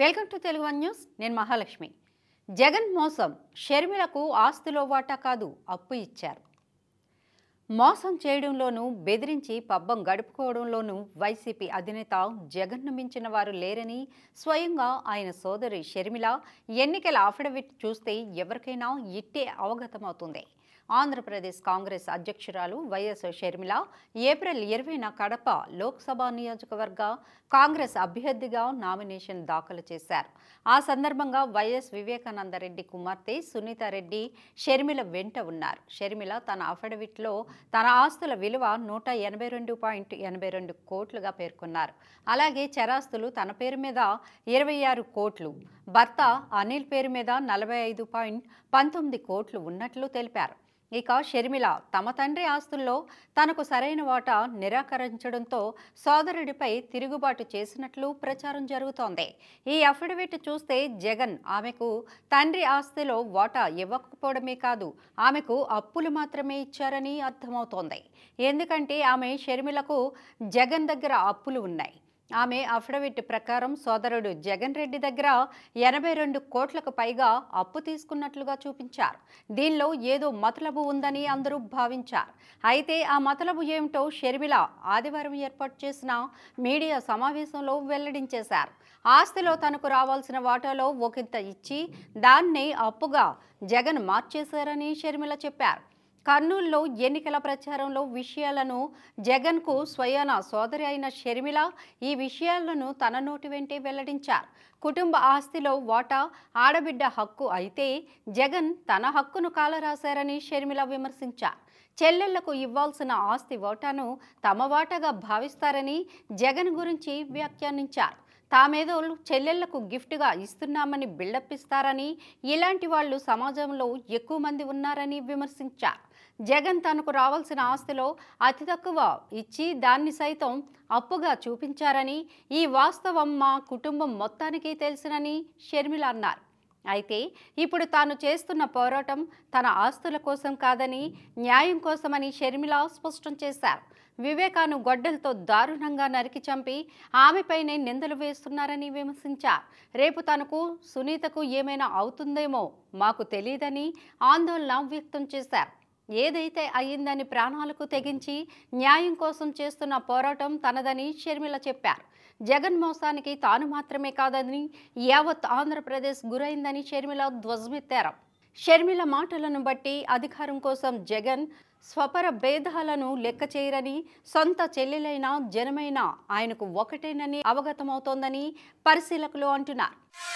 welcome to Telugu one news నేను మహాలక్ష్మి జగన్ మోసం షర్మిలకు ఆస్తిలో వాటా కాదు అప్పు ఇచ్చారు మోసం చేయడంలోనూ బెదిరించి పబ్బం గడుపుకోవడంలోనూ వైసీపీ అధినేత జగన్ను మించిన వారు లేరని స్వయంగా ఆయన సోదరి షర్మిల ఎన్నికల అఫిడవిట్ చూస్తే ఎవరికైనా ఇట్టే అవగతమవుతుంది ఆంధ్రప్రదేశ్ కాంగ్రెస్ అధ్యక్షురాలు వైఎస్ షర్మిల ఏప్రిల్ ఇరవైన కడప లోక్సభ నియోజకవర్గ కాంగ్రెస్ అభ్యర్థిగా నామినేషన్ దాఖలు చేశారు ఆ సందర్భంగా వైఎస్ వివేకానందరెడ్డి కుమార్తె సునీతారెడ్డి షర్మిల వెంట ఉన్నారు షర్మిల తన అఫిడవిట్లో తన ఆస్తుల విలువ నూట ఎనభై రెండు పాయింట్ ఎనభై రెండు కోట్లుగా పేర్కొన్నారు అలాగే చరాస్తులు తన పేరు మీద ఇరవై ఆరు కోట్లు భర్త అనిల్ పేరు మీద నలభై ఐదు పాయింట్ పంతొమ్మిది కోట్లు ఉన్నట్లు తెలిపారు ఇక షర్మిల తమ తండ్రి ఆస్తుల్లో తనకు సరైన వాటా నిరాకరించడంతో సోదరుడిపై తిరుగుబాటు చేసినట్లు ప్రచారం జరుగుతోంది ఈ అఫిడవిట్ చూస్తే జగన్ ఆమెకు తండ్రి ఆస్తిలో వాటా ఇవ్వకపోవడమే కాదు ఆమెకు అప్పులు మాత్రమే ఇచ్చారని అర్థమవుతోంది ఎందుకంటే ఆమె షర్మిలకు జగన్ దగ్గర అప్పులు ఉన్నాయి ఆమె అఫిడవిట్ ప్రకారం సోదరుడు జగన్ రెడ్డి దగ్గర ఎనభై రెండు కోట్లకు పైగా అప్పు తీసుకున్నట్లుగా చూపించారు దీనిలో ఏదో మతలబు ఉందని అందరూ భావించారు అయితే ఆ మతలబు ఏమిటో షర్మిల ఆదివారం ఏర్పాటు చేసిన మీడియా సమావేశంలో వెల్లడించేశారు ఆస్తిలో తనకు రావాల్సిన వాటాలో ఒకంత ఇచ్చి దాన్ని అప్పుగా జగన్ మార్చేశారని షర్మిల చెప్పారు కర్నూలులో ఎన్నికల ప్రచారంలో విషయాలను జగన్కు స్వయాన సోదరి అయిన షర్మిల ఈ విషయాలను తన నోటి వెంటే వెల్లడించారు కుటుంబ ఆస్తిలో వాటా ఆడబిడ్డ హక్కు అయితే జగన్ తన హక్కును కాలరాశారని షర్మిల విమర్శించారు చెల్లెళ్లకు ఇవ్వాల్సిన ఆస్తి వాటాను తమ వాటాగా భావిస్తారని జగన్ గురించి వ్యాఖ్యానించారు తామేదో చెల్లెళ్లకు గిఫ్ట్గా ఇస్తున్నామని బిల్డప్ ఇస్తారని ఇలాంటి వాళ్ళు సమాజంలో ఎక్కువ మంది ఉన్నారని విమర్శించారు జగన్ తనకు రావాల్సిన ఆస్తిలో అతి తక్కువ ఇచ్చి దాన్ని సైతం అప్పుగా చూపించారని ఈ వాస్తవం మా కుటుంబం మొత్తానికి తెలిసినని షర్మిల అన్నారు అయితే ఇప్పుడు తాను చేస్తున్న పోరాటం తన ఆస్తుల కోసం కాదని న్యాయం కోసమని షర్మిల స్పష్టం చేశారు వివేకాను గొడ్డలతో దారుణంగా నరికి చంపి ఆమెపైనే నిందలు వేస్తున్నారని విమర్శించారు రేపు తనకు సునీతకు ఏమైనా అవుతుందేమో మాకు తెలియదని ఆందోళన వ్యక్తం చేశారు ఏదైతే అయ్యిందని ప్రాణాలకు తెగించి న్యాయం కోసం చేస్తున్న పోరాటం తనదని షర్మిల చెప్పారు జగన్ మోసానికి తాను మాత్రమే కాదని యావత్ ఆంధ్రప్రదేశ్ గురైందని షర్మిల ధ్వజమెత్తారు షర్మిల మాటలను బట్టి అధికారం కోసం జగన్ స్వపర భేదాలను లెక్క చేయరని సొంత చెల్లెలైనా జనమైనా ఆయనకు ఒకటేనని అవగతమవుతోందని పరిశీలకులు అంటున్నారు